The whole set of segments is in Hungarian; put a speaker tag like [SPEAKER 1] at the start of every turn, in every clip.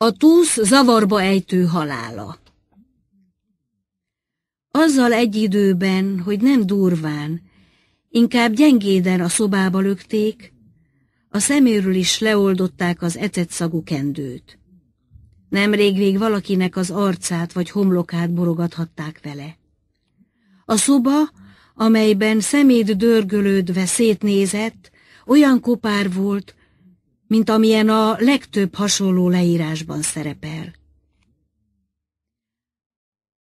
[SPEAKER 1] A túsz zavarba ejtő halála Azzal egy időben, hogy nem durván, inkább gyengéden a szobába lökték, a szeméről is leoldották az ecet szagú kendőt. Nemrég vég valakinek az arcát vagy homlokát borogathatták vele. A szoba, amelyben szemét dörgölődve szétnézett, olyan kopár volt, mint amilyen a legtöbb hasonló leírásban szerepel.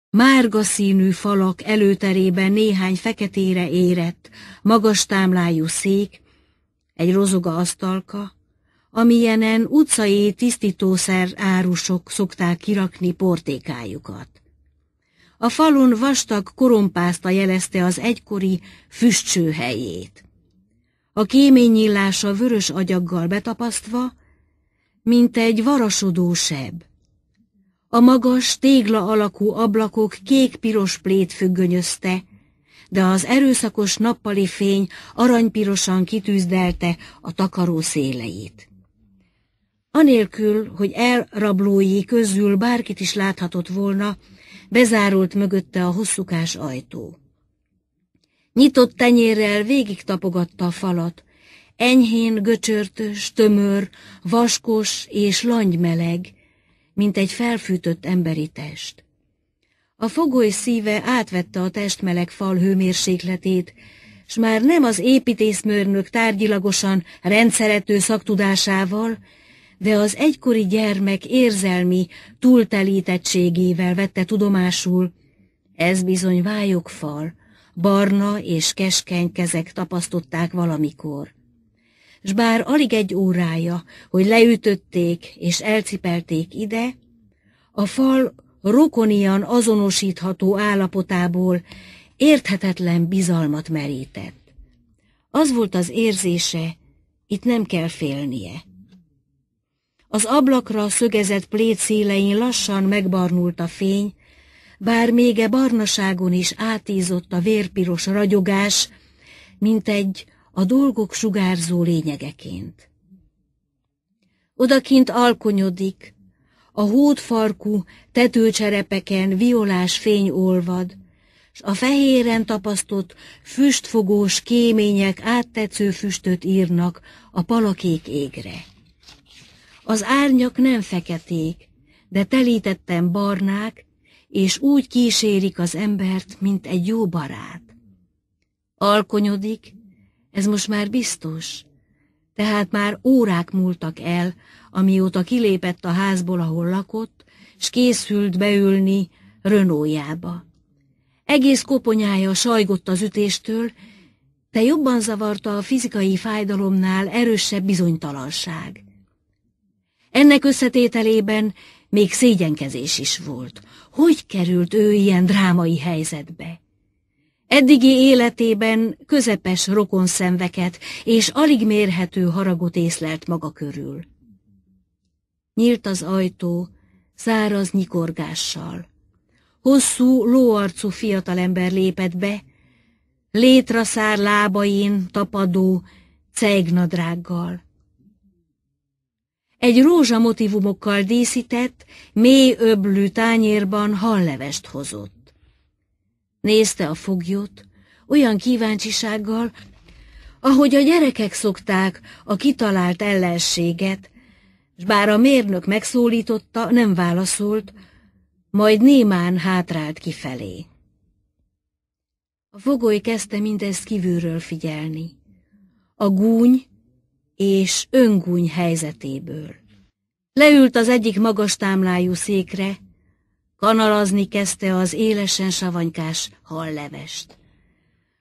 [SPEAKER 1] Márga színű falak előterében néhány feketére érett, magas támlájú szék, egy rozoga asztalka, amilyenen utcai tisztítószer árusok szokták kirakni portékájukat. A falon vastag korompászta jelezte az egykori füstső helyét a kémény vörös agyaggal betapasztva, mint egy varasodó seb. A magas, tégla alakú ablakok kék-piros plét függönyözte, de az erőszakos nappali fény aranypirosan kitűzdelte a takaró széleit. Anélkül, hogy elrablói közül bárkit is láthatott volna, bezárult mögötte a hosszúkás ajtó. Nyitott tenyérrel végig tapogatta a falat. Enyhén göcsörtös, tömör, vaskos és langymeleg, mint egy felfűtött emberi test. A fogoly szíve átvette a testmeleg fal hőmérsékletét, s már nem az építészmörnök tárgyilagosan rendszerető szaktudásával, de az egykori gyermek érzelmi túltelítettségével vette tudomásul. Ez bizony fal, barna és keskeny kezek tapasztották valamikor. S bár alig egy órája, hogy leütötték és elcipelték ide, a fal rokonian azonosítható állapotából érthetetlen bizalmat merített. Az volt az érzése, itt nem kell félnie. Az ablakra szögezett plét szélein lassan megbarnult a fény, bár még e barnaságon is átízott a vérpiros ragyogás, mint egy a dolgok sugárzó lényegeként. Odakint alkonyodik, a hódfarkú tetőcserepeken violás fény olvad, s a fehéren tapasztott füstfogós kémények áttetsző füstöt írnak a palakék égre. Az árnyak nem feketék, de telítettem barnák, és úgy kísérik az embert, mint egy jó barát. Alkonyodik, ez most már biztos, tehát már órák múltak el, amióta kilépett a házból, ahol lakott, s készült beülni Rönójába. Egész koponyája sajgott az ütéstől, de jobban zavarta a fizikai fájdalomnál erősebb bizonytalanság. Ennek összetételében még szégyenkezés is volt. Hogy került ő ilyen drámai helyzetbe? Eddigi életében közepes rokonszenveket és alig mérhető haragot észlelt maga körül. Nyílt az ajtó, száraz nyikorgással. Hosszú, lóarcú fiatalember lépett be, létraszár lábain tapadó, cegnadrággal. Egy rózsamotivumokkal díszített, mély öblű tányérban hallevest hozott. Nézte a foglyot, olyan kíváncsisággal, ahogy a gyerekek szokták a kitalált ellenséget, s bár a mérnök megszólította, nem válaszolt, majd némán hátrált kifelé. A fogoly kezdte mindezt kívülről figyelni. A gúny, és öngúny helyzetéből. Leült az egyik magas támlájú székre, kanalazni kezdte az élesen savanykás hallevest.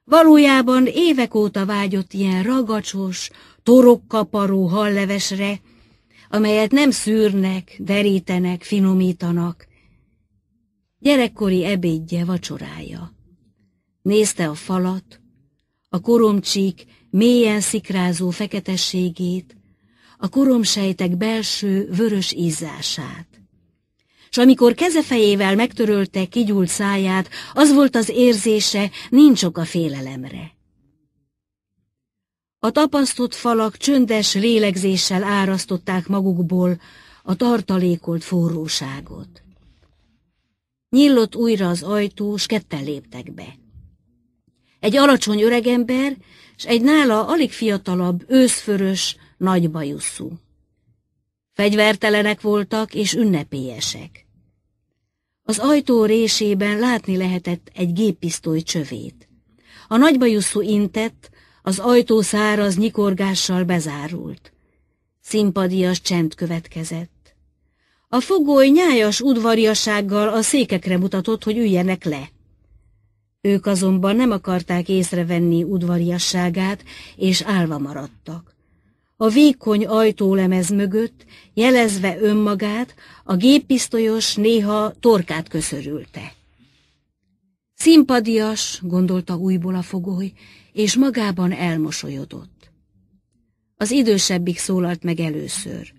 [SPEAKER 1] Valójában évek óta vágyott ilyen ragacsos, torokkaparó hallevesre, amelyet nem szűrnek, derítenek, finomítanak. Gyerekkori ebédje, vacsorája. Nézte a falat, a koromcsík mélyen szikrázó feketességét, a koromsejtek belső vörös ízását. S amikor kezefejével megtörölte kigyúlt száját, az volt az érzése, nincs ok a félelemre. A tapasztott falak csöndes lélegzéssel árasztották magukból a tartalékolt forróságot. Nyillott újra az ajtó, s ketten léptek be. Egy alacsony öregember és egy nála alig fiatalabb, őszförös, nagybajuszú. Fegyvertelenek voltak és ünnepélyesek. Az ajtó résében látni lehetett egy géppisztoly csövét. A nagybajuszú intett, az ajtó száraz nyikorgással bezárult. Szimpadias csend következett. A fogoly nyájas udvariassággal a székekre mutatott, hogy üljenek le. Ők azonban nem akarták észrevenni udvariasságát, és álva maradtak. A vékony ajtólemez mögött, jelezve önmagát, a géppisztolyos néha torkát köszörülte. Szimpadias, gondolta újból a fogoly, és magában elmosolyodott. Az idősebbik szólalt meg először.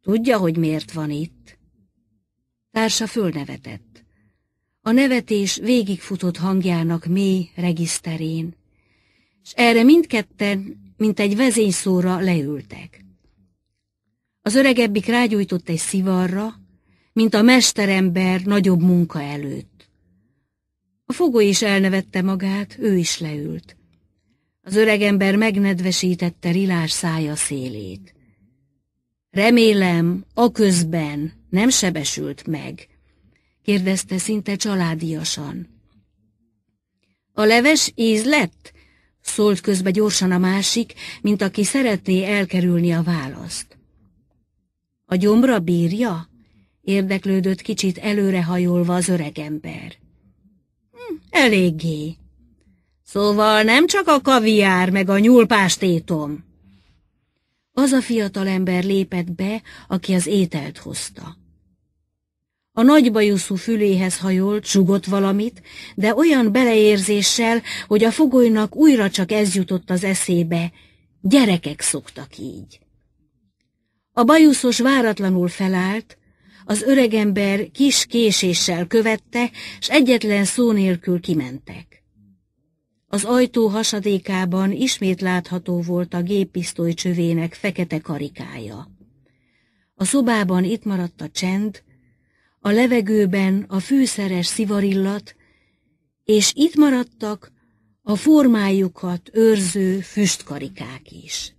[SPEAKER 1] Tudja, hogy miért van itt? Társa fölnevetett a nevetés végigfutott hangjának mély regiszterén, és erre mindketten, mint egy vezényszóra leültek. Az öregebbik rágyújtott egy szivarra, mint a mesterember nagyobb munka előtt. A fogó is elnevette magát, ő is leült. Az öregember megnedvesítette rilás szája szélét. Remélem, a közben nem sebesült meg, kérdezte szinte családiasan. A leves íz lett? szólt közbe gyorsan a másik, mint aki szeretné elkerülni a választ. A gyomra bírja? érdeklődött kicsit előrehajolva az öreg Hm, eléggé. Szóval nem csak a kaviár meg a nyúlpástétom. Az a fiatalember lépett be, aki az ételt hozta. A nagybajuszú füléhez hajolt, csugott valamit, de olyan beleérzéssel, hogy a fogolynak újra csak ez jutott az eszébe. Gyerekek szoktak így. A bajuszos váratlanul felállt, az öregember kis késéssel követte, s egyetlen szó nélkül kimentek. Az ajtó hasadékában ismét látható volt a géppisztoly csövének fekete karikája. A szobában itt maradt a csend, a levegőben a fűszeres szivarillat, és itt maradtak a formájukat őrző füstkarikák is.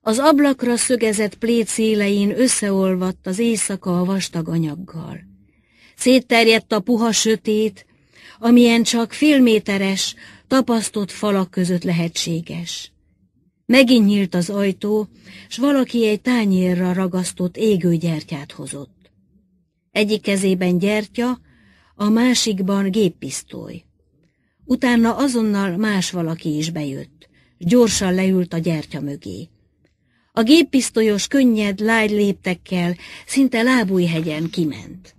[SPEAKER 1] Az ablakra szögezett plét szélein összeolvadt az éjszaka a vastag anyaggal. Szétterjedt a puha sötét, amilyen csak félméteres, tapasztott falak között lehetséges. Megint nyílt az ajtó, s valaki egy tányérra ragasztott égőgyertyát hozott. Egyik kezében gyertya, a másikban géppisztoly. Utána azonnal más valaki is bejött, gyorsan leült a gyertya mögé. A géppisztolyos könnyed, lágy léptekkel, szinte lábújhegyen kiment.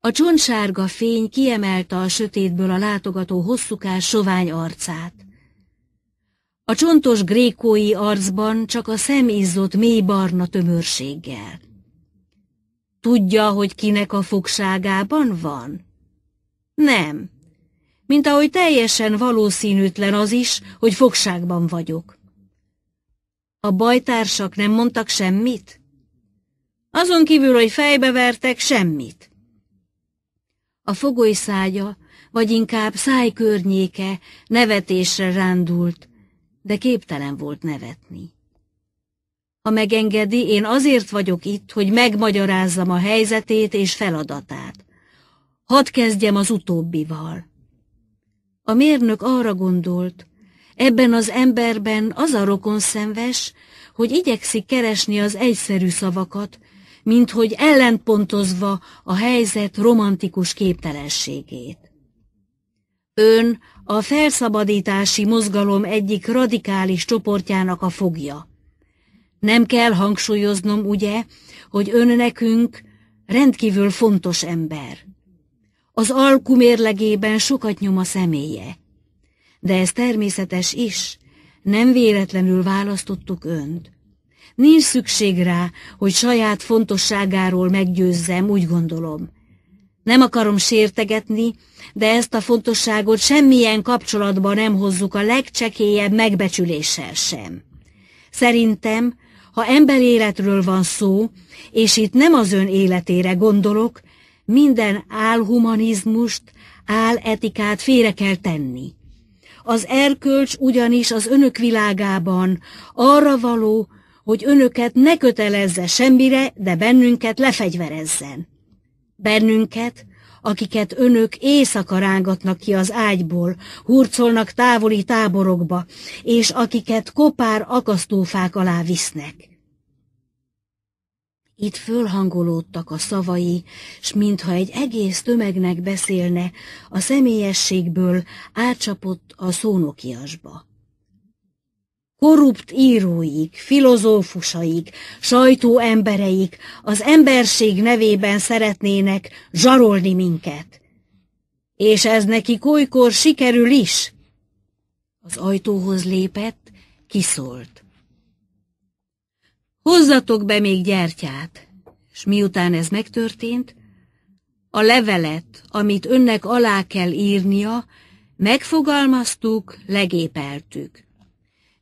[SPEAKER 1] A csontsárga fény kiemelte a sötétből a látogató hosszúkás sovány arcát. A csontos grékói arcban csak a szem izzott mély barna tömörséggel. Tudja, hogy kinek a fogságában van? Nem. Mint ahogy teljesen valószínűtlen az is, hogy fogságban vagyok. A bajtársak nem mondtak semmit? Azon kívül, hogy fejbevertek, semmit. A fogoly szája, vagy inkább száj környéke nevetésre rándult, de képtelen volt nevetni. Ha megengedi, én azért vagyok itt, hogy megmagyarázzam a helyzetét és feladatát. Hadd kezdjem az utóbbival. A mérnök arra gondolt, ebben az emberben az a rokon szenves, hogy igyekszik keresni az egyszerű szavakat, mint hogy ellentpontozva a helyzet romantikus képtelenségét. Ön a felszabadítási mozgalom egyik radikális csoportjának a fogja. Nem kell hangsúlyoznom, ugye, hogy ön nekünk rendkívül fontos ember. Az alkumérlegében sokat nyom a személye. De ez természetes is, nem véletlenül választottuk önt. Nincs szükség rá, hogy saját fontosságáról meggyőzzem, úgy gondolom. Nem akarom sértegetni, de ezt a fontosságot semmilyen kapcsolatban nem hozzuk a legcsekélyebb megbecsüléssel sem. Szerintem ha emberéletről van szó, és itt nem az ön életére gondolok, minden álhumanizmust, áletikát félre kell tenni. Az erkölcs ugyanis az önök világában arra való, hogy önöket ne kötelezze semmire, de bennünket lefegyverezzen. Bennünket, akiket önök éjszaka rángatnak ki az ágyból, hurcolnak távoli táborokba, és akiket kopár akasztófák alá visznek. Itt fölhangolódtak a szavai, s mintha egy egész tömegnek beszélne, a személyességből átcsapott a szónokiasba korrupt íróik, filozófusaik, sajtóembereik az emberség nevében szeretnének zsarolni minket. És ez neki olykor sikerül is. Az ajtóhoz lépett, kiszólt. Hozzatok be még gyertyát, és miután ez megtörtént, a levelet, amit önnek alá kell írnia, megfogalmaztuk, legépeltük.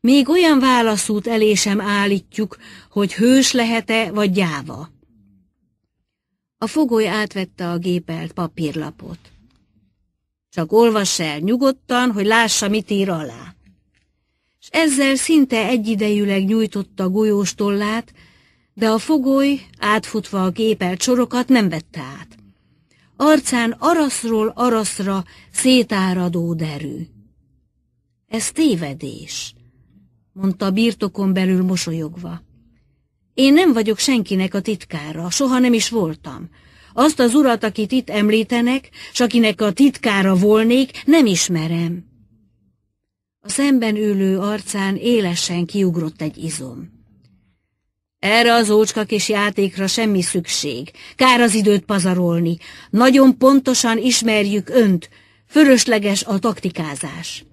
[SPEAKER 1] Még olyan válaszút elé sem állítjuk, hogy hős lehet-e vagy gyáva. A fogoly átvette a gépelt papírlapot. Csak olvass el nyugodtan, hogy lássa, mit ír alá. És ezzel szinte egyidejűleg nyújtotta golyós tollát, de a fogoly, átfutva a gépelt sorokat, nem vette át. Arcán araszról araszra szétáradó derű. Ez tévedés mondta birtokon belül mosolyogva. Én nem vagyok senkinek a titkára, soha nem is voltam. Azt az urat, akit itt említenek, s akinek a titkára volnék, nem ismerem. A szemben ülő arcán élesen kiugrott egy izom. Erre az ócska kis játékra semmi szükség. Kár az időt pazarolni. Nagyon pontosan ismerjük önt. Fölösleges a taktikázás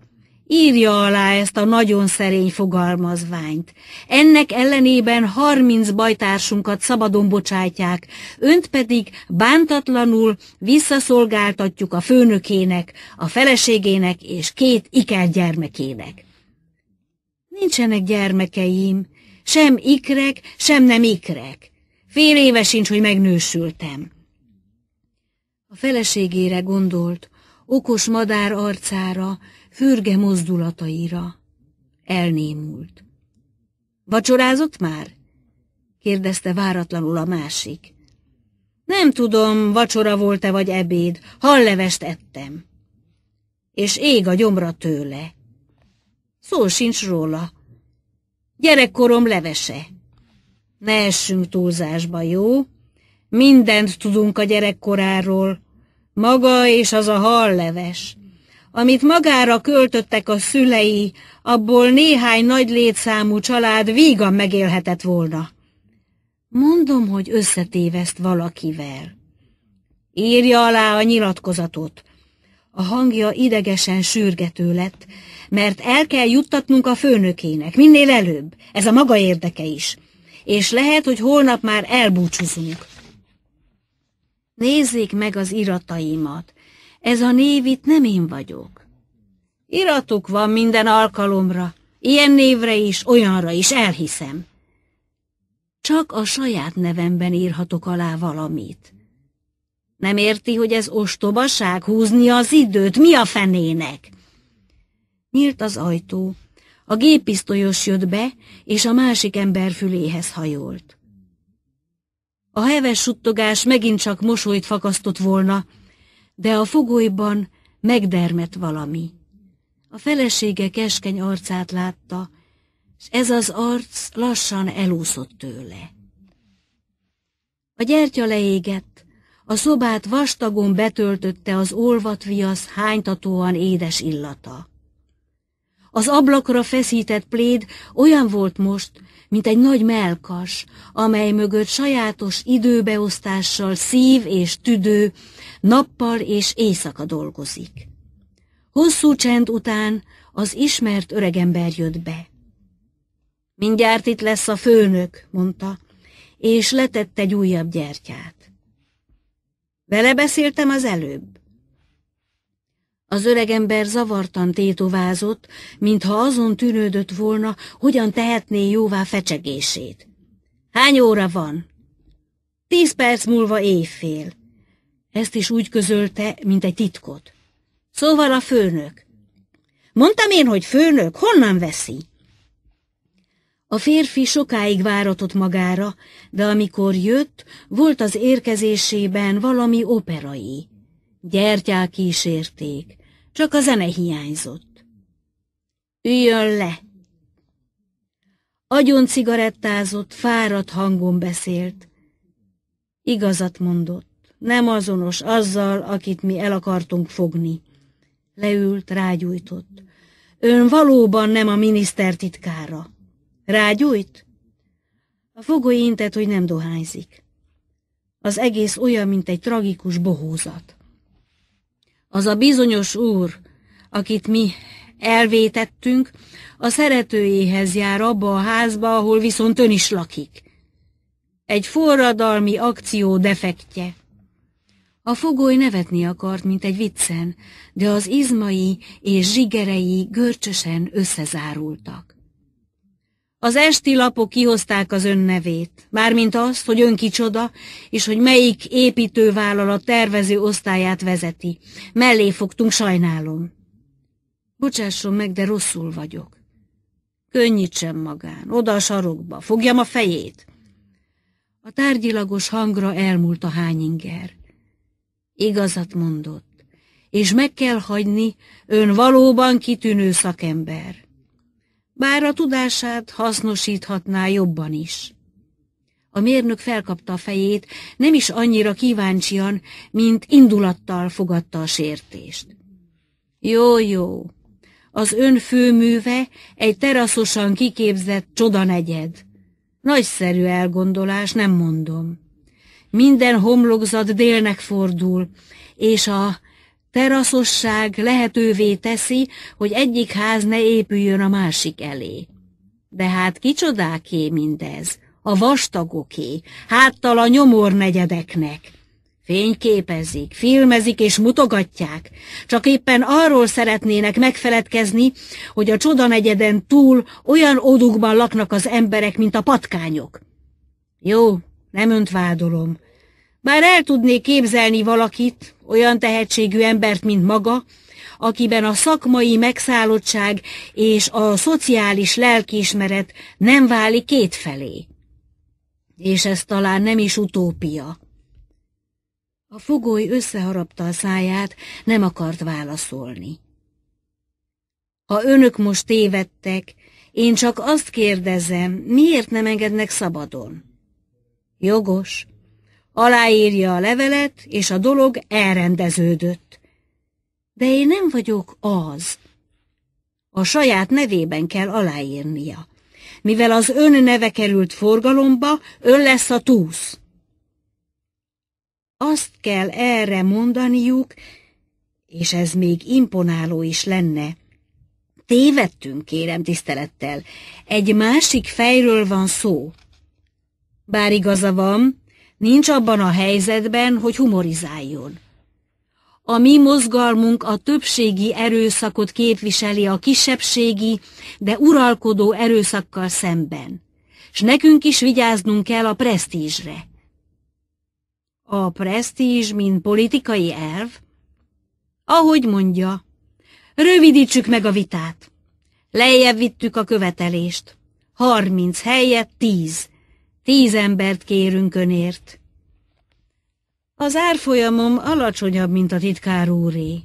[SPEAKER 1] írja alá ezt a nagyon szerény fogalmazványt. Ennek ellenében harminc bajtársunkat szabadon bocsátják, önt pedig bántatlanul visszaszolgáltatjuk a főnökének, a feleségének és két gyermekének. Nincsenek gyermekeim, sem ikrek, sem nem ikrek. Fél éve sincs, hogy megnősültem. A feleségére gondolt, okos madár arcára, fürge mozdulataira. Elnémult. Vacsorázott már? kérdezte váratlanul a másik. Nem tudom, vacsora volt-e vagy ebéd, hallevest ettem. És ég a gyomra tőle. Szó sincs róla. Gyerekkorom levese. Ne essünk túlzásba, jó? Mindent tudunk a gyerekkoráról, maga és az a halleves. Amit magára költöttek a szülei, abból néhány nagy létszámú család vígan megélhetett volna. Mondom, hogy összetéveszt valakivel. Írja alá a nyilatkozatot. A hangja idegesen sürgető lett, mert el kell juttatnunk a főnökének, minél előbb, ez a maga érdeke is. És lehet, hogy holnap már elbúcsúzunk. Nézzék meg az irataimat. Ez a név itt nem én vagyok. Iratuk van minden alkalomra. Ilyen névre is, olyanra is elhiszem. Csak a saját nevemben írhatok alá valamit. Nem érti, hogy ez ostobaság húzni az időt? Mi a fenének? Nyílt az ajtó. A géppisztolyos jött be, és a másik ember füléhez hajolt. A heves suttogás megint csak mosolyt fakasztott volna, de a fogolyban megdermet valami. A felesége keskeny arcát látta, és ez az arc lassan elúszott tőle. A gyertya leégett, a szobát vastagon betöltötte az olvat viasz hánytatóan édes illata. Az ablakra feszített pléd olyan volt most, mint egy nagy melkas, amely mögött sajátos időbeosztással szív és tüdő, nappal és éjszaka dolgozik. Hosszú csend után az ismert öregember jött be. Mindjárt itt lesz a főnök, mondta, és letette egy újabb gyertyát. Vele beszéltem az előbb. Az öregember zavartan tétovázott, mintha azon tűnődött volna, hogyan tehetné jóvá fecsegését. Hány óra van? Tíz perc múlva éjfél. Ezt is úgy közölte, mint egy titkot. Szóval a főnök. Mondtam én, hogy főnök, honnan veszi? A férfi sokáig váratott magára, de amikor jött, volt az érkezésében valami operai. Gyertyák kísérték, csak a zene hiányzott. Üljön le! Agyon cigarettázott, fáradt hangon beszélt. Igazat mondott, nem azonos azzal, akit mi el akartunk fogni. Leült, rágyújtott. Ön valóban nem a minisztertitkára. Rágyújt? A fogoly intett, hogy nem dohányzik. Az egész olyan, mint egy tragikus bohózat. Az a bizonyos úr, akit mi elvétettünk, a szeretőjéhez jár abba a házba, ahol viszont ön is lakik. Egy forradalmi akció defektje. A fogoly nevetni akart, mint egy viccen, de az izmai és zsigerei görcsösen összezárultak. Az esti lapok kihozták az nevét, mármint azt, hogy ön kicsoda, és hogy melyik építővállalat tervező osztályát vezeti. Mellé fogtunk, sajnálom. Bocsásson meg, de rosszul vagyok. Könnyítsen magán, oda a sarokba, fogjam a fejét. A tárgyilagos hangra elmúlt a hányinger. Igazat mondott, és meg kell hagyni, ön valóban kitűnő szakember bár a tudását hasznosíthatná jobban is. A mérnök felkapta a fejét, nem is annyira kíváncsian, mint indulattal fogadta a sértést. Jó, jó, az ön főműve egy teraszosan kiképzett csodanegyed. Nagyszerű elgondolás, nem mondom. Minden homlokzat délnek fordul, és a teraszosság lehetővé teszi, hogy egyik ház ne épüljön a másik elé. De hát kicsodáké mindez, a vastagoké, háttal a nyomor negyedeknek. Fényképezik, filmezik és mutogatják, csak éppen arról szeretnének megfeledkezni, hogy a csodanegyeden túl olyan odukban laknak az emberek, mint a patkányok. Jó, nem önt vádolom. Bár el tudnék képzelni valakit, olyan tehetségű embert, mint maga, akiben a szakmai megszállottság és a szociális lelkiismeret nem válik kétfelé. És ez talán nem is utópia. A fogoly összeharapta a száját, nem akart válaszolni. Ha önök most tévedtek, én csak azt kérdezem, miért nem engednek szabadon? Jogos, Aláírja a levelet, és a dolog elrendeződött. De én nem vagyok az. A saját nevében kell aláírnia. Mivel az ön neve került forgalomba, ön lesz a túsz. Azt kell erre mondaniuk, és ez még imponáló is lenne. Tévedtünk, kérem tisztelettel. Egy másik fejről van szó. Bár igaza van, Nincs abban a helyzetben, hogy humorizáljon. A mi mozgalmunk a többségi erőszakot képviseli a kisebbségi, de uralkodó erőszakkal szemben, s nekünk is vigyáznunk kell a presztízsre. A presztízs, mint politikai elv? Ahogy mondja, rövidítsük meg a vitát. Lejjebb vittük a követelést. Harminc helyett tíz. Tíz embert kérünk önért. Az árfolyamom alacsonyabb, mint a titkár úré.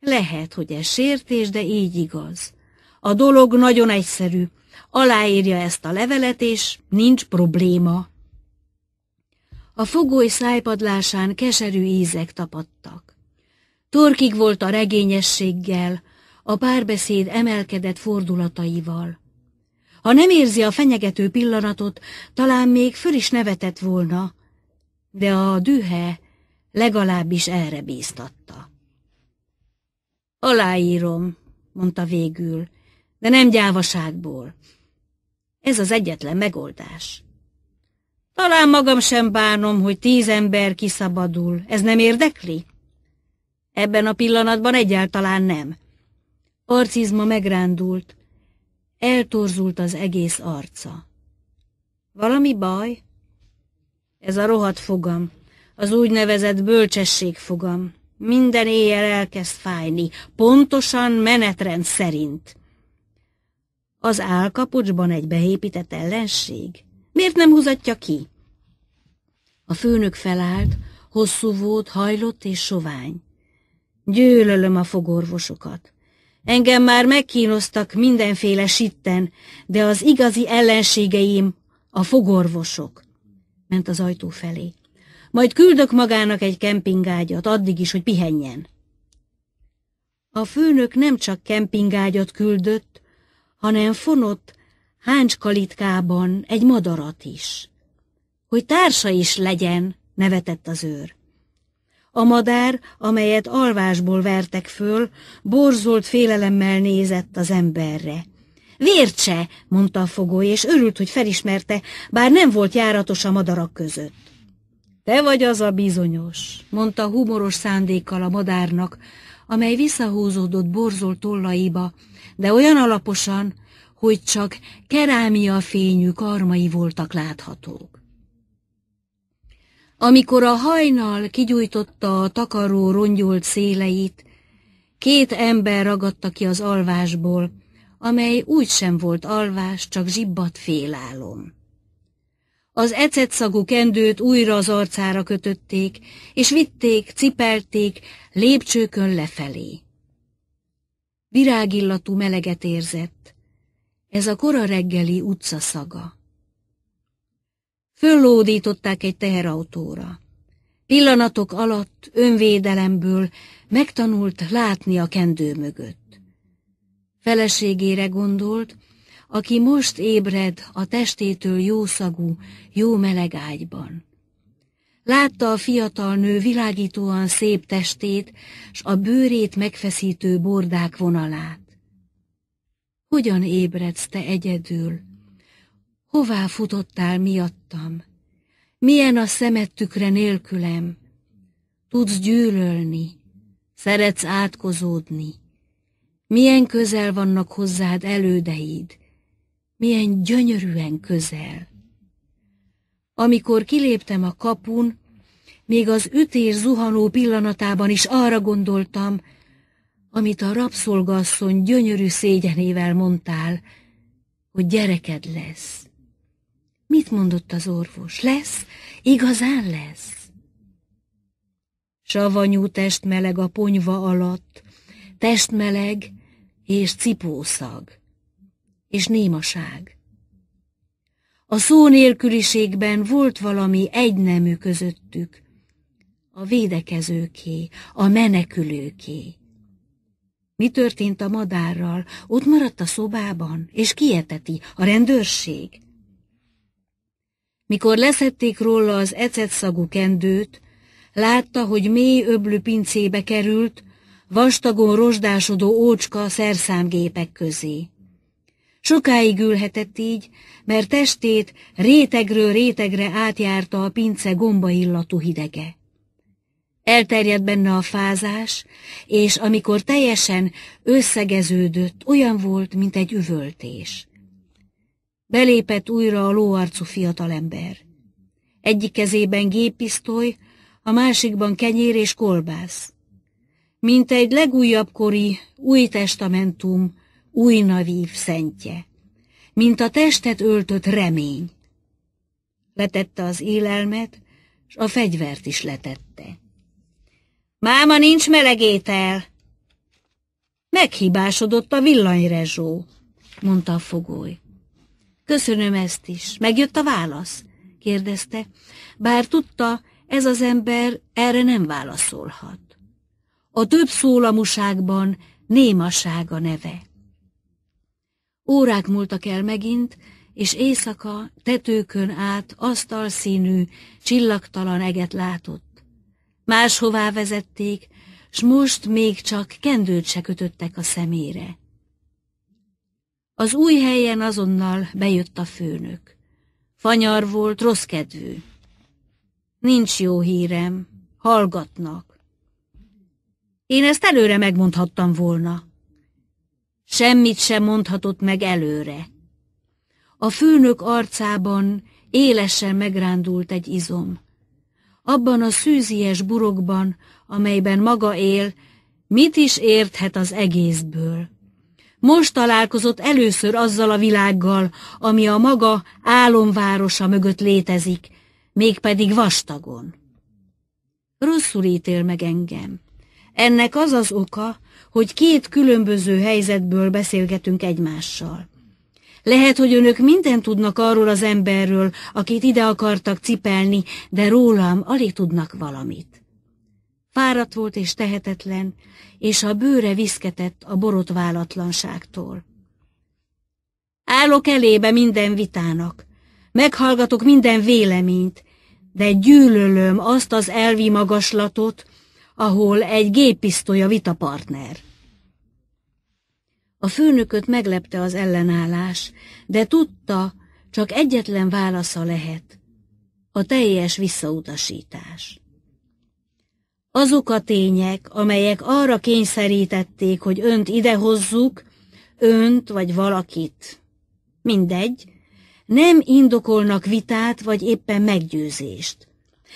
[SPEAKER 1] Lehet, hogy ez sértés, de így igaz. A dolog nagyon egyszerű. Aláírja ezt a levelet, és nincs probléma. A fogoly szájpadlásán keserű ízek tapadtak. Torkig volt a regényességgel, a párbeszéd emelkedett fordulataival. Ha nem érzi a fenyegető pillanatot, talán még föl is nevetett volna, de a dühe legalábbis erre bíztatta. Aláírom, mondta végül, de nem gyávaságból. Ez az egyetlen megoldás. Talán magam sem bánom, hogy tíz ember kiszabadul. Ez nem érdekli? Ebben a pillanatban egyáltalán nem. Arcizma megrándult, Eltorzult az egész arca. Valami baj? Ez a rohadt fogam, az úgynevezett bölcsesség fogam. Minden éjjel elkezd fájni, pontosan menetrend szerint. Az állkapocsban egy beépített ellenség? Miért nem húzatja ki? A főnök felállt, hosszú volt, hajlott és sovány. Gyűlölöm a fogorvosokat. Engem már megkínoztak mindenféle sitten, de az igazi ellenségeim a fogorvosok. Ment az ajtó felé. Majd küldök magának egy kempingágyat, addig is, hogy pihenjen. A főnök nem csak kempingágyat küldött, hanem fonott háncskalitkában egy madarat is. Hogy társa is legyen, nevetett az őr. A madár, amelyet alvásból vertek föl, borzolt félelemmel nézett az emberre. Vértse, mondta a fogoly, és örült, hogy felismerte, bár nem volt járatos a madarak között. Te vagy az a bizonyos, mondta humoros szándékkal a madárnak, amely visszahúzódott borzolt tollaiba, de olyan alaposan, hogy csak kerámia fényű karmai voltak láthatók. Amikor a hajnal kigyújtotta a takaró rongyult széleit, két ember ragadta ki az alvásból, amely úgy sem volt alvás, csak zsibbat félálom. Az ecetszagú kendőt újra az arcára kötötték, és vitték, cipelték, lépcsőkön lefelé. Virágillatú meleget érzett. Ez a kora reggeli utca szaga föllódították egy teherautóra. Pillanatok alatt önvédelemből megtanult látni a kendő mögött. Feleségére gondolt, aki most ébred a testétől jószagú, jó meleg ágyban. Látta a fiatal nő világítóan szép testét, s a bőrét megfeszítő bordák vonalát. Hogyan ébredsz te egyedül? Hová futottál miattam? Milyen a szemed tükre nélkülem? Tudsz gyűlölni, szeretsz átkozódni. Milyen közel vannak hozzád elődeid, milyen gyönyörűen közel. Amikor kiléptem a kapun, még az ütés zuhanó pillanatában is arra gondoltam, amit a rabszolgasszony gyönyörű szégyenével mondtál, hogy gyereked lesz. Mit mondott az orvos? Lesz? Igazán lesz? Savanyú testmeleg a ponyva alatt, testmeleg és cipószag, és némaság. A szó nélküliségben volt valami egynemű közöttük, a védekezőké, a menekülőké. Mi történt a madárral? Ott maradt a szobában, és kieteti a rendőrség. Mikor leszették róla az ecetszagú kendőt, látta, hogy mély öblű pincébe került, vastagon rozsdásodó ócska szerszámgépek közé. Sokáig ülhetett így, mert testét rétegről rétegre átjárta a pince gombaillatú hidege. Elterjedt benne a fázás, és amikor teljesen összegeződött, olyan volt, mint egy üvöltés. Belépett újra a lóarcú fiatalember. Egyik kezében géppisztoly, a másikban kenyér és kolbász. Mint egy legújabb kori, új testamentum, új navív szentje. Mint a testet öltött remény. Letette az élelmet, s a fegyvert is letette. Máma nincs melegétel! Meghibásodott a villanyrezsó, mondta a fogoly. Köszönöm ezt is. Megjött a válasz? kérdezte, bár tudta, ez az ember erre nem válaszolhat. A több szólamuságban némaság a neve. Órák múltak el megint, és éjszaka tetőkön át asztalszínű, csillagtalan eget látott. Máshová vezették, s most még csak kendőt se kötöttek a szemére. Az új helyen azonnal bejött a főnök. Fanyar volt, rossz kedvű. Nincs jó hírem, hallgatnak. Én ezt előre megmondhattam volna. Semmit sem mondhatott meg előre. A főnök arcában élesen megrándult egy izom. Abban a szűzies burokban, amelyben maga él, mit is érthet az egészből most találkozott először azzal a világgal, ami a maga álomvárosa mögött létezik, mégpedig vastagon. Rosszul ítél meg engem. Ennek az az oka, hogy két különböző helyzetből beszélgetünk egymással. Lehet, hogy önök mindent tudnak arról az emberről, akit ide akartak cipelni, de rólam alig tudnak valamit. Fáradt volt és tehetetlen, és a bőre viszketett a borotválatlanságtól. Állok elébe minden vitának, meghallgatok minden véleményt, de gyűlölöm azt az elvi magaslatot, ahol egy géppisztolya vitapartner. A főnököt meglepte az ellenállás, de tudta, csak egyetlen válasza lehet, a teljes visszautasítás. Azok a tények, amelyek arra kényszerítették, hogy önt idehozzuk, önt vagy valakit, mindegy, nem indokolnak vitát vagy éppen meggyőzést.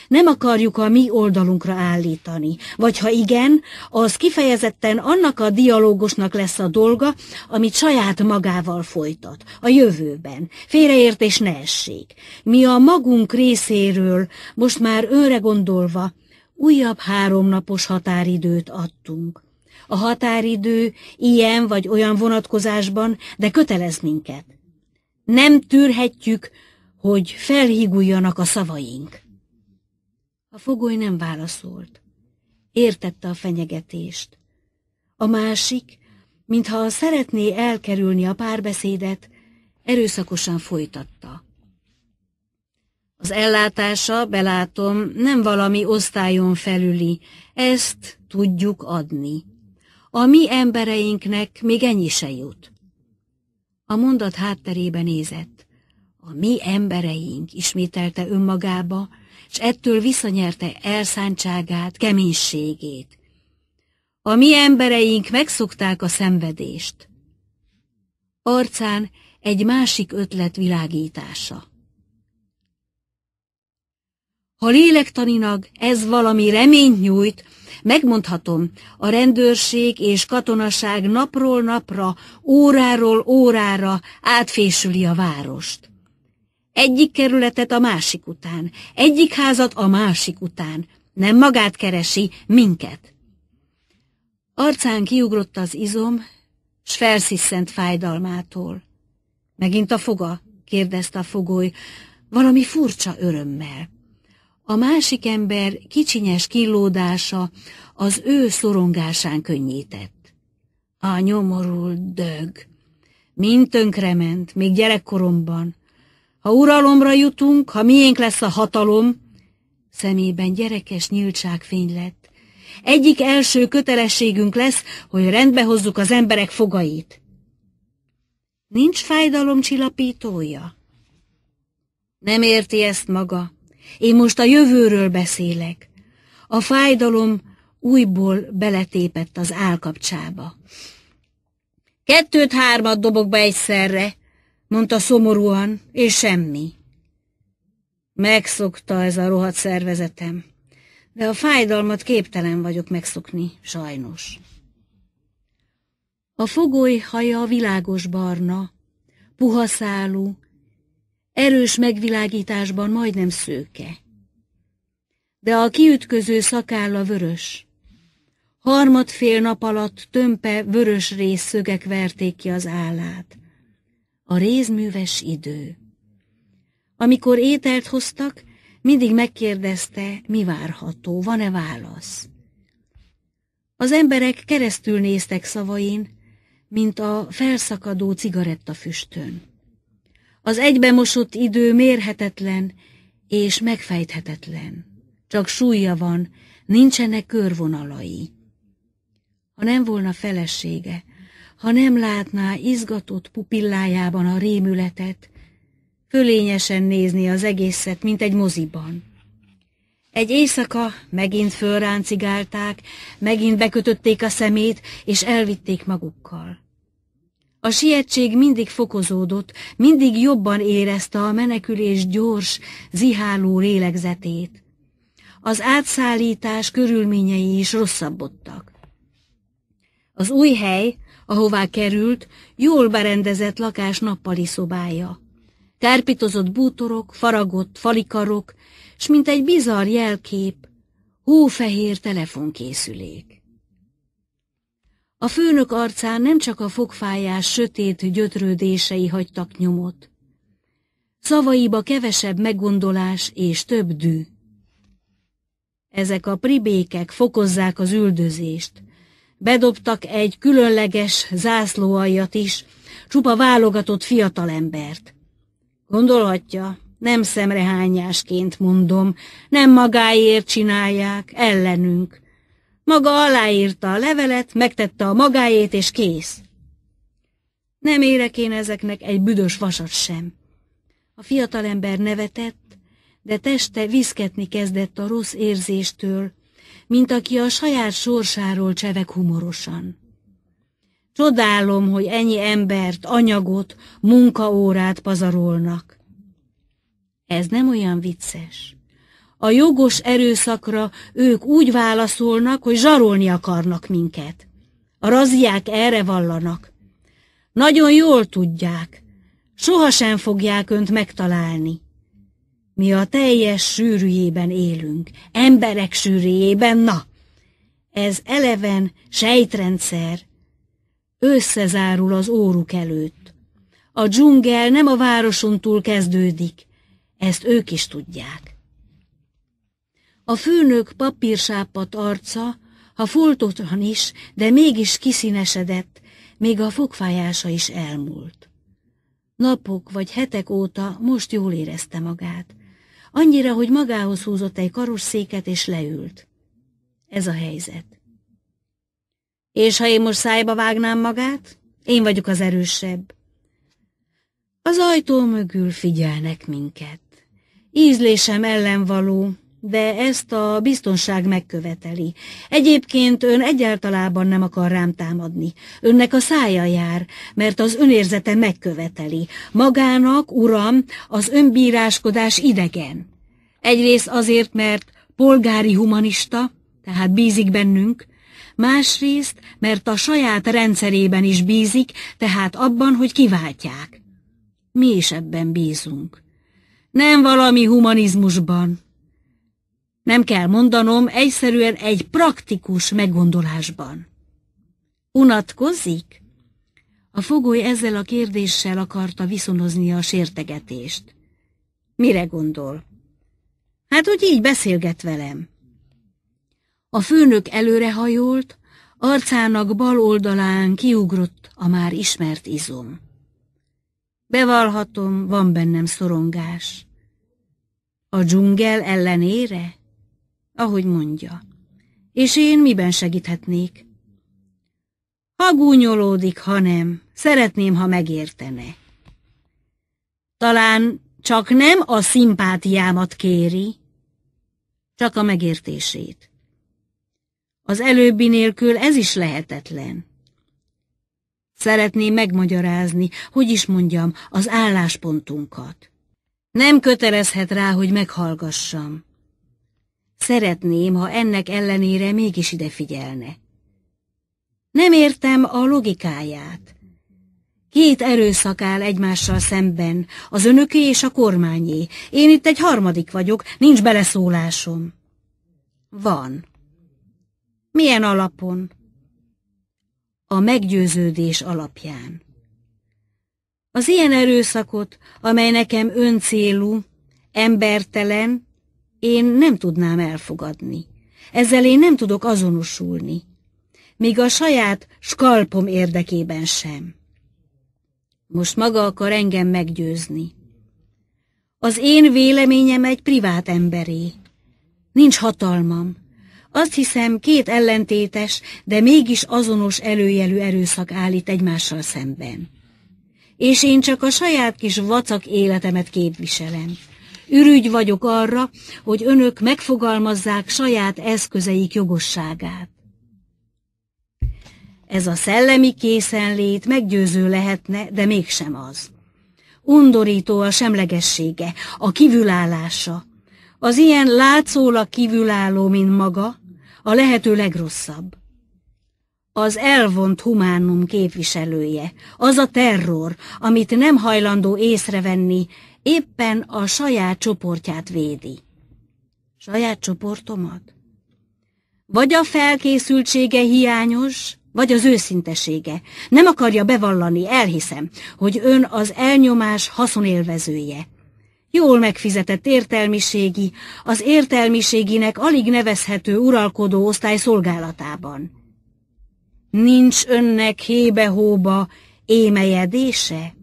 [SPEAKER 1] Nem akarjuk a mi oldalunkra állítani, vagy ha igen, az kifejezetten annak a dialógusnak lesz a dolga, amit saját magával folytat, a jövőben. Félreértés ne essék. Mi a magunk részéről, most már őre gondolva, Újabb háromnapos határidőt adtunk. A határidő ilyen vagy olyan vonatkozásban, de kötelez minket. Nem tűrhetjük, hogy felhiguljanak a szavaink. A fogoly nem válaszolt. Értette a fenyegetést. A másik, mintha szeretné elkerülni a párbeszédet, erőszakosan folytatta. Az ellátása, belátom, nem valami osztályon felüli, ezt tudjuk adni. A mi embereinknek még ennyi se jut. A mondat hátterébe nézett. A mi embereink ismételte önmagába, s ettől visszanyerte elszántságát, keménységét. A mi embereink megszokták a szenvedést. Arcán egy másik ötlet világítása. Ha lélektaninak ez valami reményt nyújt, megmondhatom, a rendőrség és katonaság napról napra, óráról órára átfésüli a várost. Egyik kerületet a másik után, egyik házat a másik után. Nem magát keresi, minket. Arcán kiugrott az izom, s felsziszent fájdalmától. Megint a foga? kérdezte a fogoly, valami furcsa örömmel. A másik ember kicsinyes killódása az ő szorongásán könnyített. A nyomorul dög. Mind ment, még gyerekkoromban. Ha uralomra jutunk, ha miénk lesz a hatalom, szemében gyerekes fény lett. Egyik első kötelességünk lesz, hogy rendbe hozzuk az emberek fogait. Nincs fájdalom csillapítója? Nem érti ezt maga. Én most a jövőről beszélek. A fájdalom újból beletépett az állkapcsába. Kettőt-hármat dobok be egyszerre, mondta szomorúan, és semmi. Megszokta ez a rohadt szervezetem, de a fájdalmat képtelen vagyok megszokni, sajnos. A fogoly haja világos barna, puha szálú, erős megvilágításban majdnem szőke. De a kiütköző szakálla vörös. Harmad fél nap alatt tömpe vörös részszögek verték ki az állát. A rézműves idő. Amikor ételt hoztak, mindig megkérdezte, mi várható, van-e válasz. Az emberek keresztül néztek szavain, mint a felszakadó cigarettafüstön. Az egybemosott idő mérhetetlen és megfejthetetlen. Csak súlya van, nincsenek körvonalai. Ha nem volna felesége, ha nem látná izgatott pupillájában a rémületet, fölényesen nézni az egészet, mint egy moziban. Egy éjszaka megint fölráncigálták, megint bekötötték a szemét, és elvitték magukkal. A sietség mindig fokozódott, mindig jobban érezte a menekülés gyors, ziháló lélegzetét. Az átszállítás körülményei is rosszabbodtak. Az új hely, ahová került, jól berendezett lakás nappali szobája. Kárpitozott bútorok, faragott falikarok, s mint egy bizarr jelkép, hófehér telefonkészülék. A főnök arcán nem csak a fogfájás sötét gyötrődései hagytak nyomot. Szavaiba kevesebb meggondolás és több dű. Ezek a pribékek fokozzák az üldözést. Bedobtak egy különleges zászlóaljat is, csupa válogatott fiatalembert. Gondolhatja, nem szemrehányásként mondom, nem magáért csinálják, ellenünk. Maga aláírta a levelet, megtette a magáét, és kész. Nem érek én ezeknek egy büdös vasat sem. A fiatalember nevetett, de teste viszketni kezdett a rossz érzéstől, mint aki a saját sorsáról csevek humorosan. Csodálom, hogy ennyi embert, anyagot, munkaórát pazarolnak. Ez nem olyan vicces. A jogos erőszakra ők úgy válaszolnak, hogy zsarolni akarnak minket. A raziák erre vallanak. Nagyon jól tudják, sohasem fogják önt megtalálni. Mi a teljes sűrűjében élünk, emberek sűrűjében, na! Ez eleven sejtrendszer. Összezárul az óruk előtt. A dzsungel nem a városon túl kezdődik, ezt ők is tudják. A főnök papírsápat arca, ha foltotlan is, de mégis kiszínesedett, még a fogfájása is elmúlt. Napok vagy hetek óta most jól érezte magát, annyira, hogy magához húzott egy karosszéket és leült. Ez a helyzet. És ha én most szájba vágnám magát, én vagyok az erősebb. Az ajtó mögül figyelnek minket. Ízlésem való de ezt a biztonság megköveteli. Egyébként ön egyáltalában nem akar rám támadni. Önnek a szája jár, mert az önérzete megköveteli. Magának, uram, az önbíráskodás idegen. Egyrészt azért, mert polgári humanista, tehát bízik bennünk, másrészt, mert a saját rendszerében is bízik, tehát abban, hogy kiváltják. Mi is ebben bízunk. Nem valami humanizmusban nem kell mondanom, egyszerűen egy praktikus meggondolásban. Unatkozik? A fogoly ezzel a kérdéssel akarta viszonozni a sértegetést. Mire gondol? Hát úgy így beszélget velem. A főnök előrehajolt, arcának bal oldalán kiugrott a már ismert izom. Bevalhatom, van bennem szorongás. A dzsungel ellenére? ahogy mondja. És én miben segíthetnék? Ha gúnyolódik, ha nem, szeretném, ha megértene. Talán csak nem a szimpátiámat kéri, csak a megértését. Az előbbi nélkül ez is lehetetlen. Szeretné megmagyarázni, hogy is mondjam, az álláspontunkat. Nem kötelezhet rá, hogy meghallgassam. Szeretném, ha ennek ellenére mégis ide figyelne. Nem értem a logikáját. Két erőszak áll egymással szemben, az önöké és a kormányé. Én itt egy harmadik vagyok, nincs beleszólásom. Van. Milyen alapon? A meggyőződés alapján. Az ilyen erőszakot, amely nekem öncélú, embertelen én nem tudnám elfogadni. Ezzel én nem tudok azonosulni. Még a saját skalpom érdekében sem. Most maga akar engem meggyőzni. Az én véleményem egy privát emberé. Nincs hatalmam. Azt hiszem, két ellentétes, de mégis azonos előjelű erőszak állít egymással szemben. És én csak a saját kis vacak életemet képviselem. Ürügy vagyok arra, hogy önök megfogalmazzák saját eszközeik jogosságát. Ez a szellemi készenlét meggyőző lehetne, de mégsem az. Undorító a semlegessége, a kívülállása. Az ilyen látszólag kívülálló, mint maga, a lehető legrosszabb. Az elvont humánum képviselője, az a terror, amit nem hajlandó észrevenni éppen a saját csoportját védi. Saját csoportomat? Vagy a felkészültsége hiányos, vagy az őszintesége. Nem akarja bevallani, elhiszem, hogy ön az elnyomás haszonélvezője. Jól megfizetett értelmiségi, az értelmiséginek alig nevezhető uralkodó osztály szolgálatában. Nincs önnek hébe-hóba émejedése?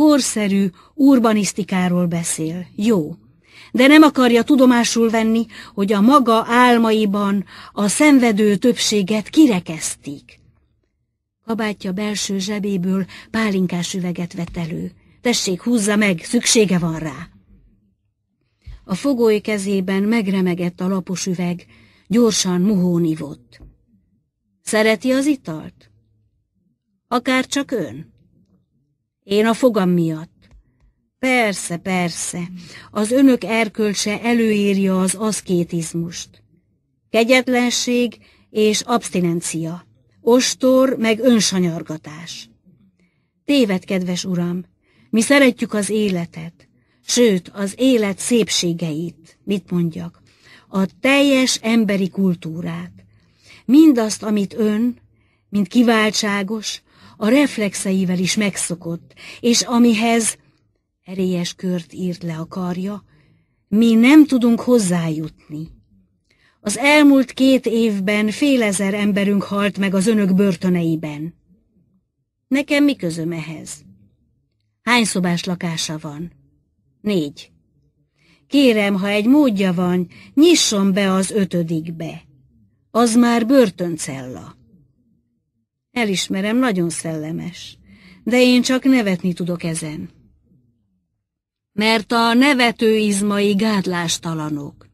[SPEAKER 1] korszerű urbanisztikáról beszél, jó, de nem akarja tudomásul venni, hogy a maga álmaiban a szenvedő többséget kirekeztik. Kabátja belső zsebéből pálinkás üveget vett elő. Tessék, húzza meg, szüksége van rá. A fogói kezében megremegett a lapos üveg, gyorsan muhón ivott. Szereti az italt? Akár csak ön? Én a fogam miatt. Persze, persze. Az önök erkölcse előírja az aszkétizmust. Kegyetlenség és abstinencia. Ostor meg önsanyargatás. Téved, kedves uram, mi szeretjük az életet, sőt, az élet szépségeit, mit mondjak, a teljes emberi kultúrát. Mindazt, amit ön, mint kiváltságos, a reflexeivel is megszokott, és amihez erélyes kört írt le a karja, mi nem tudunk hozzájutni. Az elmúlt két évben fél ezer emberünk halt meg az önök börtöneiben. Nekem mi közöm ehhez? Hány szobás lakása van? Négy. Kérem, ha egy módja van, nyisson be az ötödikbe. Az már börtöncella. Elismerem, nagyon szellemes. De én csak nevetni tudok ezen. Mert a nevető izmai gátlástalanok.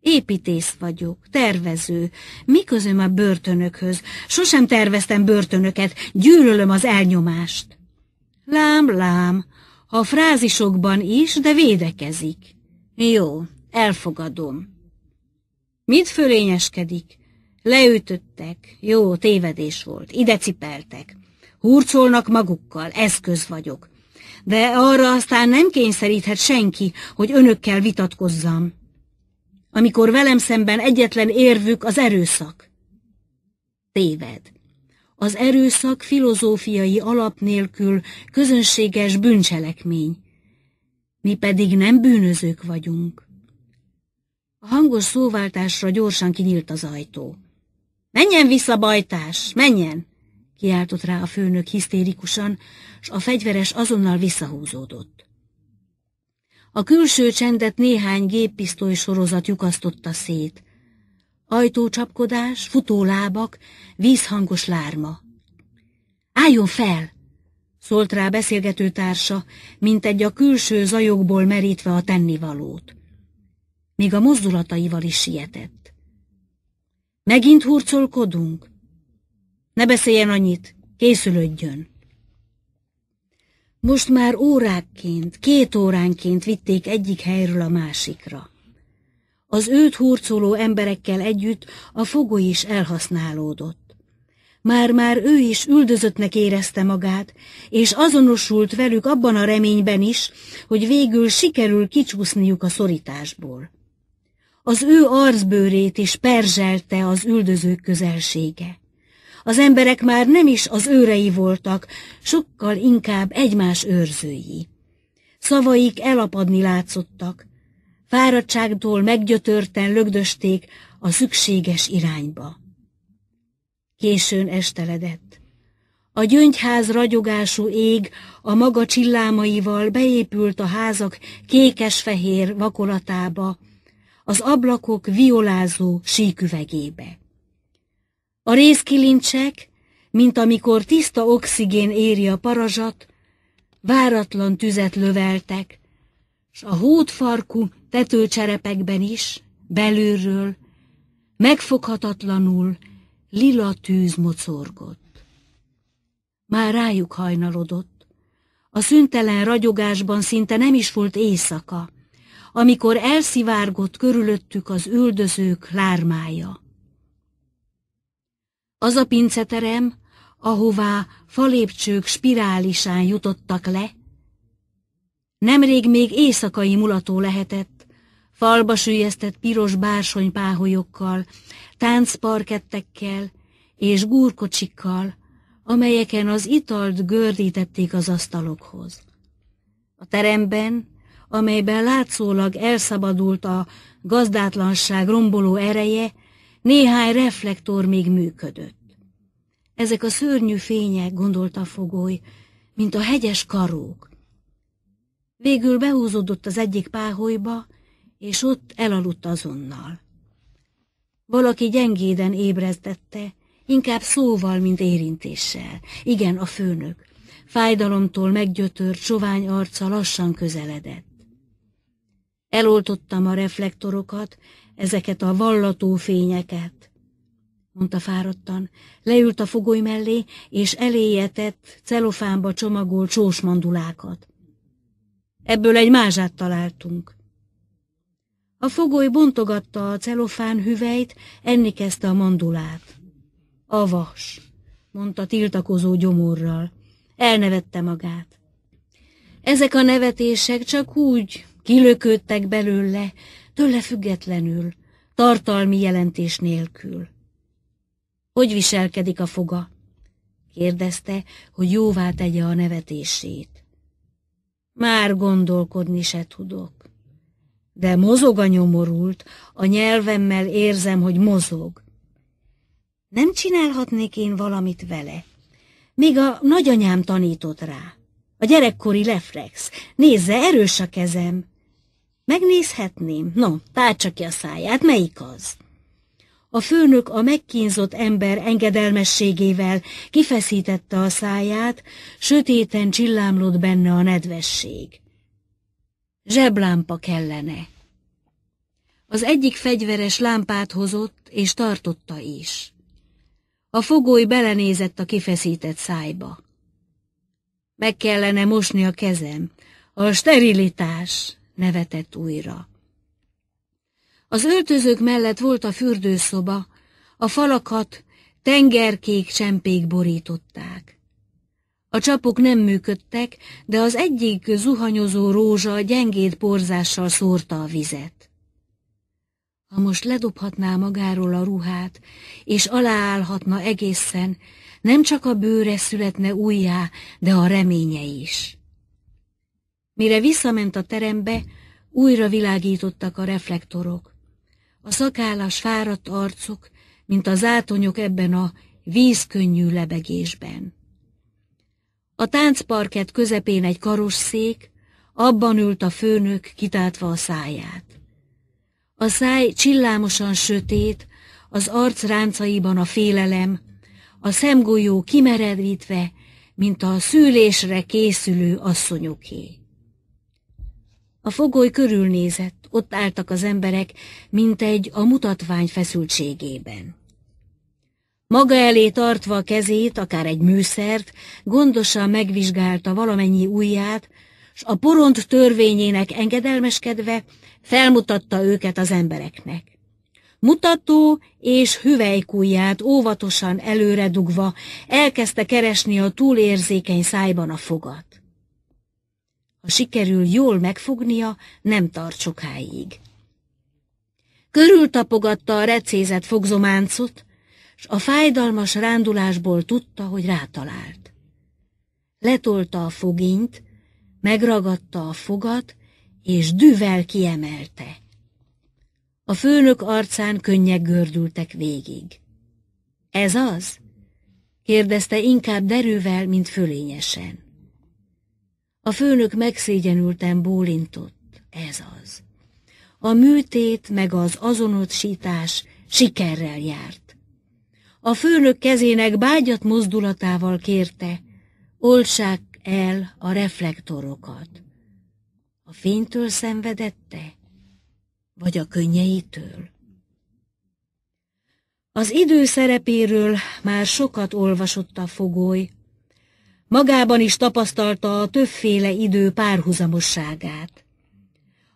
[SPEAKER 1] Építész vagyok, tervező. miközöm a börtönökhöz? Sosem terveztem börtönöket, gyűlölöm az elnyomást. Lám, lám, a frázisokban is, de védekezik. Jó, elfogadom. Mit fölényeskedik? Leütöttek, jó, tévedés volt, ide cipeltek. Hurcolnak magukkal, eszköz vagyok. De arra aztán nem kényszeríthet senki, hogy önökkel vitatkozzam. Amikor velem szemben egyetlen érvük az erőszak. Téved. Az erőszak filozófiai alap nélkül közönséges bűncselekmény. Mi pedig nem bűnözők vagyunk. A hangos szóváltásra gyorsan kinyílt az ajtó. Menjen vissza, bajtás, menjen! Kiáltott rá a főnök hisztérikusan, s a fegyveres azonnal visszahúzódott. A külső csendet néhány géppisztoly sorozat lyukasztotta szét. Ajtócsapkodás, futólábak, vízhangos lárma. Álljon fel! szólt rá beszélgető társa, mint egy a külső zajokból merítve a tennivalót. Még a mozdulataival is sietett. Megint hurcolkodunk? Ne beszéljen annyit, készülődjön. Most már órákként, két óránként vitték egyik helyről a másikra. Az őt hurcoló emberekkel együtt a fogoly is elhasználódott. Már-már ő is üldözöttnek érezte magát, és azonosult velük abban a reményben is, hogy végül sikerül kicsúszniuk a szorításból. Az ő arcbőrét is perzselte az üldözők közelsége. Az emberek már nem is az őrei voltak, sokkal inkább egymás őrzői. Szavaik elapadni látszottak, fáradtságtól meggyötörten lögdösték a szükséges irányba. Későn esteledett. A gyöngyház ragyogású ég a maga csillámaival beépült a házak kékes-fehér vakolatába, az ablakok violázó síküvegébe. A részkilincsek, mint amikor tiszta oxigén éri a parazsat, váratlan tüzet löveltek, s a hótfarkú tetőcserepekben is, belülről, megfoghatatlanul lila tűz mocorgott. Már rájuk hajnalodott, a szüntelen ragyogásban szinte nem is volt éjszaka amikor elszivárgott körülöttük az üldözők lármája. Az a pinceterem, ahová falépcsők spirálisán jutottak le, nemrég még éjszakai mulató lehetett, falba sülyeztett piros bársonypáholyokkal, táncparkettekkel és gúrkocsikkal, amelyeken az italt gördítették az asztalokhoz. A teremben amelyben látszólag elszabadult a gazdátlanság romboló ereje, néhány reflektor még működött. Ezek a szörnyű fények, gondolta fogoly, mint a hegyes karók. Végül behúzódott az egyik páholyba, és ott elaludt azonnal. Valaki gyengéden ébreztette, inkább szóval, mint érintéssel. Igen, a főnök. Fájdalomtól meggyötört, sovány arca lassan közeledett. Eloltottam a reflektorokat, ezeket a vallató fényeket, mondta fáradtan. Leült a fogoly mellé, és eléjetett, celofánba csomagolt sósmandulákat. Ebből egy mázsát találtunk. A fogoly bontogatta a celofán hüvelyt, enni kezdte a mandulát. Avas, mondta tiltakozó gyomorral. Elnevette magát. Ezek a nevetések csak úgy kilökődtek belőle, tőle függetlenül, tartalmi jelentés nélkül. Hogy viselkedik a foga? Kérdezte, hogy jóvá tegye a nevetését. Már gondolkodni se tudok. De mozog a nyomorult, a nyelvemmel érzem, hogy mozog. Nem csinálhatnék én valamit vele. Még a nagyanyám tanított rá. A gyerekkori leflex. Nézze, erős a kezem. Megnézhetném? No, tártsa ki a száját, melyik az? A főnök a megkínzott ember engedelmességével kifeszítette a száját, sötéten csillámlott benne a nedvesség. Zseblámpa kellene. Az egyik fegyveres lámpát hozott, és tartotta is. A fogoly belenézett a kifeszített szájba. Meg kellene mosni a kezem. A sterilitás! nevetett újra. Az öltözők mellett volt a fürdőszoba, a falakat tengerkék csempék borították. A csapok nem működtek, de az egyik zuhanyozó rózsa gyengéd porzással szórta a vizet. Ha most ledobhatná magáról a ruhát, és aláállhatna egészen, nem csak a bőre születne újjá, de a reménye is. Mire visszament a terembe, újra világítottak a reflektorok. A szakállas fáradt arcok, mint az átonyok ebben a vízkönnyű lebegésben. A táncparket közepén egy karosszék, abban ült a főnök kitátva a száját. A száj csillámosan sötét, az arc ráncaiban a félelem, a szemgolyó kimeredítve, mint a szülésre készülő asszonyoké. A fogoly körülnézett, ott álltak az emberek, mint egy a mutatvány feszültségében. Maga elé tartva a kezét, akár egy műszert, gondosan megvizsgálta valamennyi ujját, s a poront törvényének engedelmeskedve felmutatta őket az embereknek. Mutató és hüvelykujját óvatosan előre dugva elkezdte keresni a túlérzékeny szájban a fogat. Ha sikerül jól megfognia, nem tart sokáig. Körültapogatta a recézett fogzománcot, s a fájdalmas rándulásból tudta, hogy rátalált. Letolta a fogint, megragadta a fogat, és düvel kiemelte. A főnök arcán könnyek gördültek végig. Ez az? kérdezte inkább derűvel, mint fölényesen. A főnök megszégyenülten bólintott. Ez az. A műtét meg az azonosítás sikerrel járt. A főnök kezének bágyat mozdulatával kérte, oltsák el a reflektorokat. A fénytől szenvedette, vagy a könnyeitől? Az idő szerepéről már sokat olvasott a fogoly, Magában is tapasztalta a többféle idő párhuzamosságát.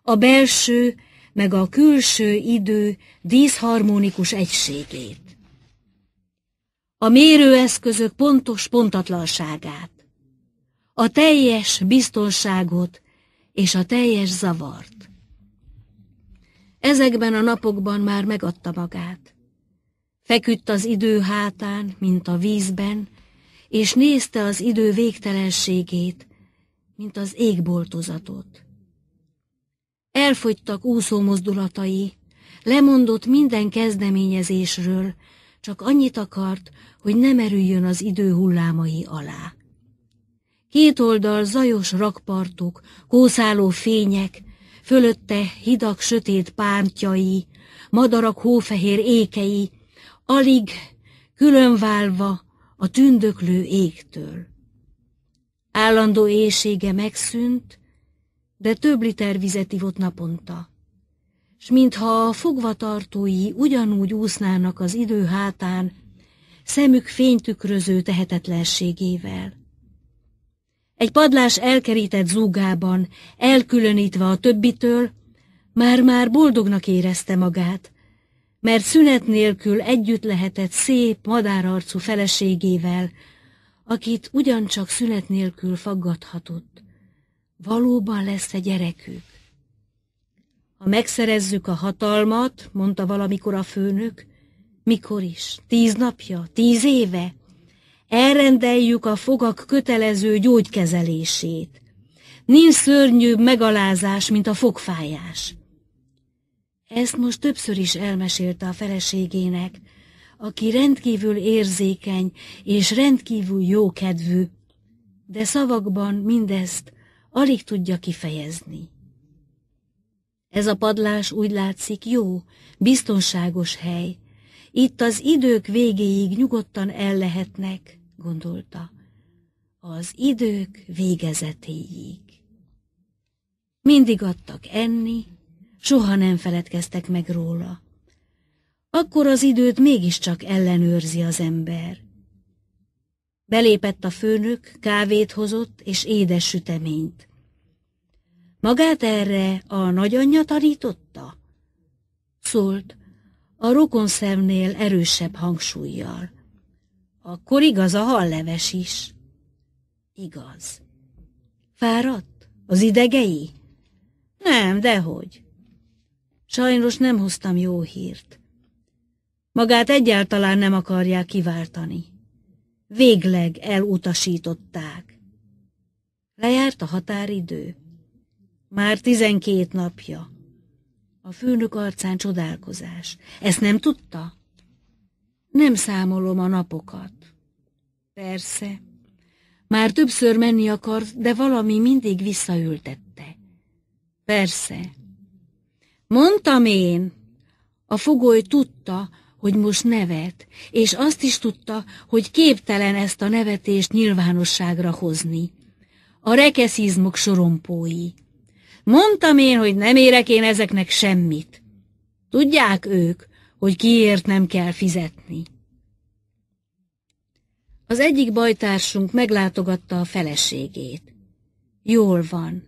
[SPEAKER 1] A belső meg a külső idő díszharmonikus egységét. A mérőeszközök pontos pontatlanságát. A teljes biztonságot és a teljes zavart. Ezekben a napokban már megadta magát. Feküdt az idő hátán, mint a vízben, és nézte az idő végtelenségét, mint az égboltozatot. Elfogytak úszó mozdulatai, lemondott minden kezdeményezésről, csak annyit akart, hogy nem erüljön az idő hullámai alá. Két oldal zajos rakpartok, kószáló fények, fölötte hidak sötét pártjai, madarak hófehér ékei, alig, különválva, a tündöklő égtől. Állandó éjsége megszűnt, de több liter vizet ivott naponta, s mintha a fogvatartói ugyanúgy úsznának az idő hátán, szemük fénytükröző tehetetlenségével. Egy padlás elkerített zúgában, elkülönítve a többitől, már-már boldognak érezte magát, mert szünet nélkül együtt lehetett szép, madárarcú feleségével, akit ugyancsak szünet nélkül faggathatott. Valóban lesz a gyerekük. Ha megszerezzük a hatalmat, mondta valamikor a főnök, mikor is, tíz napja, tíz éve, elrendeljük a fogak kötelező gyógykezelését. Nincs szörnyűbb megalázás, mint a fogfájás. Ezt most többször is elmesélte a feleségének, aki rendkívül érzékeny és rendkívül jókedvű, de szavakban mindezt alig tudja kifejezni. Ez a padlás úgy látszik jó, biztonságos hely. Itt az idők végéig nyugodtan el lehetnek, gondolta. Az idők végezetéig. Mindig adtak enni, soha nem feledkeztek meg róla. Akkor az időt mégiscsak ellenőrzi az ember. Belépett a főnök, kávét hozott és édes süteményt. Magát erre a nagyanyja tanította? Szólt, a rokon szemnél erősebb hangsúlyjal. Akkor igaz a halleves is. Igaz. Fáradt? Az idegei? Nem, dehogy. Sajnos nem hoztam jó hírt. Magát egyáltalán nem akarják kiváltani. Végleg elutasították. Lejárt a határidő. Már tizenkét napja. A főnök arcán csodálkozás. Ezt nem tudta? Nem számolom a napokat. Persze. Már többször menni akart, de valami mindig visszaültette. Persze. Mondtam én. A fogoly tudta, hogy most nevet, és azt is tudta, hogy képtelen ezt a nevetést nyilvánosságra hozni. A rekeszizmok sorompói. Mondtam én, hogy nem érek én ezeknek semmit. Tudják ők, hogy kiért nem kell fizetni. Az egyik bajtársunk meglátogatta a feleségét. Jól van.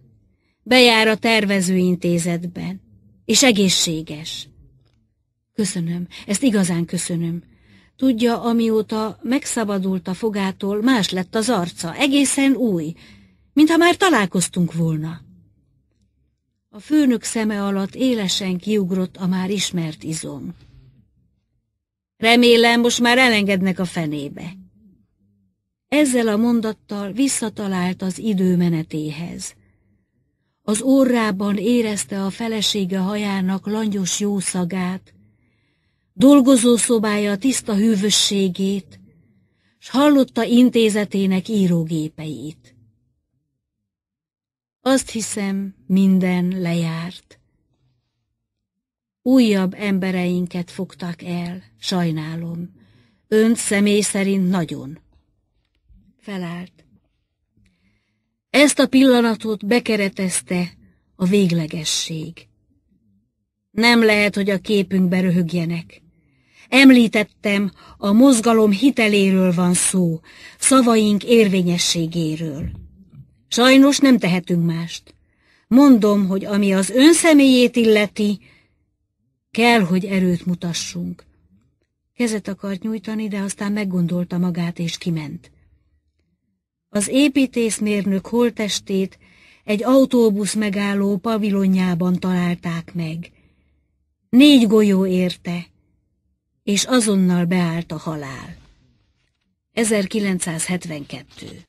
[SPEAKER 1] Bejár a tervezőintézetben és egészséges. Köszönöm, ezt igazán köszönöm. Tudja, amióta megszabadult a fogától, más lett az arca, egészen új, mintha már találkoztunk volna. A főnök szeme alatt élesen kiugrott a már ismert izom. Remélem, most már elengednek a fenébe. Ezzel a mondattal visszatalált az időmenetéhez. Az órában érezte a felesége hajának langyos jószagát, dolgozó szobája tiszta hűvösségét, s hallotta intézetének írógépeit. Azt hiszem, minden lejárt. Újabb embereinket fogtak el, sajnálom. Önt személy szerint nagyon. Felállt. Ezt a pillanatot bekeretezte a véglegesség. Nem lehet, hogy a képünk röhögjenek. Említettem, a mozgalom hiteléről van szó, szavaink érvényességéről. Sajnos nem tehetünk mást. Mondom, hogy ami az személyét illeti, kell, hogy erőt mutassunk. Kezet akart nyújtani, de aztán meggondolta magát és kiment. Az építészmérnök holtestét egy autóbusz megálló pavilonjában találták meg. Négy golyó érte, és azonnal beállt a halál. 1972